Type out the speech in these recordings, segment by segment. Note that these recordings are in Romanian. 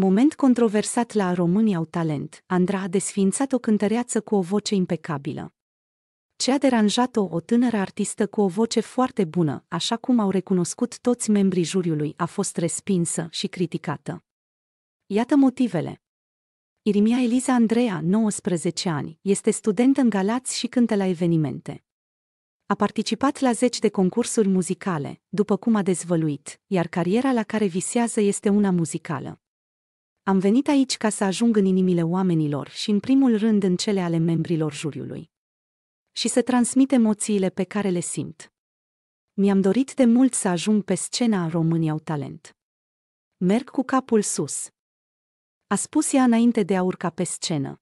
Moment controversat la Românii au talent, Andra a desfințat o cântăreață cu o voce impecabilă. Ce a deranjat-o o tânără artistă cu o voce foarte bună, așa cum au recunoscut toți membrii juriului, a fost respinsă și criticată. Iată motivele. Irimia Eliza Andreea, 19 ani, este student în Galați și cântă la evenimente. A participat la zeci de concursuri muzicale, după cum a dezvăluit, iar cariera la care visează este una muzicală. Am venit aici ca să ajung în inimile oamenilor și în primul rând în cele ale membrilor juriului. Și să transmit emoțiile pe care le simt. Mi-am dorit de mult să ajung pe scena România au talent. Merg cu capul sus. A spus ea înainte de a urca pe scenă.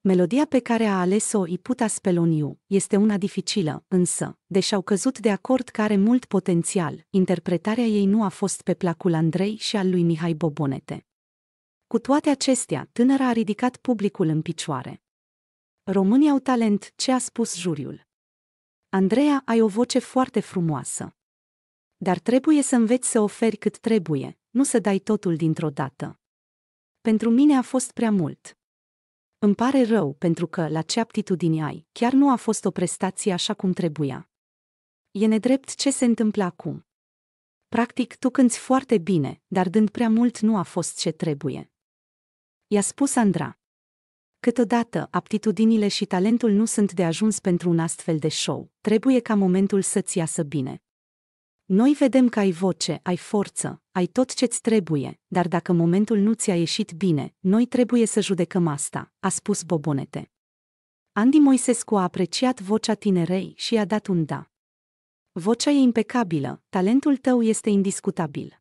Melodia pe care a ales-o Iputa Speloniu este una dificilă, însă, deși au căzut de acord că are mult potențial, interpretarea ei nu a fost pe placul Andrei și al lui Mihai Bobonete. Cu toate acestea, tânăra a ridicat publicul în picioare. Românii au talent, ce a spus juriul. Andreea, ai o voce foarte frumoasă. Dar trebuie să înveți să oferi cât trebuie, nu să dai totul dintr-o dată. Pentru mine a fost prea mult. Îmi pare rău pentru că, la ce aptitudini ai, chiar nu a fost o prestație așa cum trebuia. E nedrept ce se întâmplă acum. Practic, tu cânți foarte bine, dar dând prea mult nu a fost ce trebuie i-a spus Andra. Câteodată, aptitudinile și talentul nu sunt de ajuns pentru un astfel de show, trebuie ca momentul să-ți iasă bine. Noi vedem că ai voce, ai forță, ai tot ce-ți trebuie, dar dacă momentul nu ți-a ieșit bine, noi trebuie să judecăm asta, a spus Bobonete. Andy Moisescu a apreciat vocea tinerei și i-a dat un da. Vocea e impecabilă, talentul tău este indiscutabil.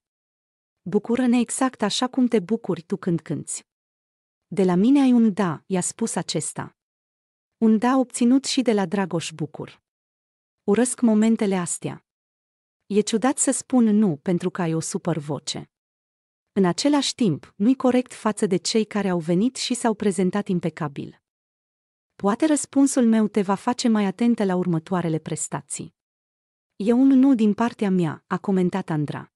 Bucură-ne exact așa cum te bucuri tu când cânți. De la mine ai un da, i-a spus acesta. Un da obținut și de la Dragoș Bucur. Urăsc momentele astea. E ciudat să spun nu pentru că ai o super voce. În același timp, nu-i corect față de cei care au venit și s-au prezentat impecabil. Poate răspunsul meu te va face mai atentă la următoarele prestații. E un nu din partea mea, a comentat Andra.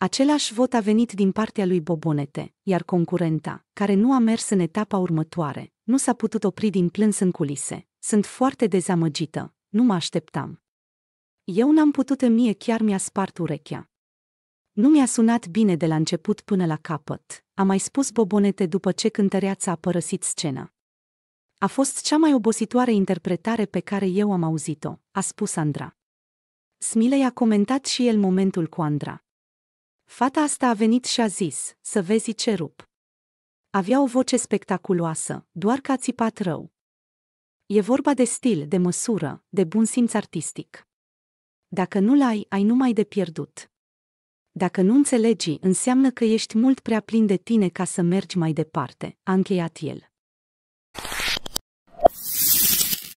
Același vot a venit din partea lui Bobonete, iar concurenta, care nu a mers în etapa următoare, nu s-a putut opri din plâns în culise. Sunt foarte dezamăgită, nu mă așteptam. Eu n-am putut în mie, chiar mi-a spart urechea. Nu mi-a sunat bine de la început până la capăt, a mai spus Bobonete după ce cântăreața a părăsit scena. A fost cea mai obositoare interpretare pe care eu am auzit-o, a spus Andra. Smilei a comentat și el momentul cu Andra. Fata asta a venit și a zis, să vezi ce rup. Avea o voce spectaculoasă, doar că a țipat rău. E vorba de stil, de măsură, de bun simț artistic. Dacă nu-l ai, ai numai de pierdut. Dacă nu înțelegi, înseamnă că ești mult prea plin de tine ca să mergi mai departe, a încheiat el.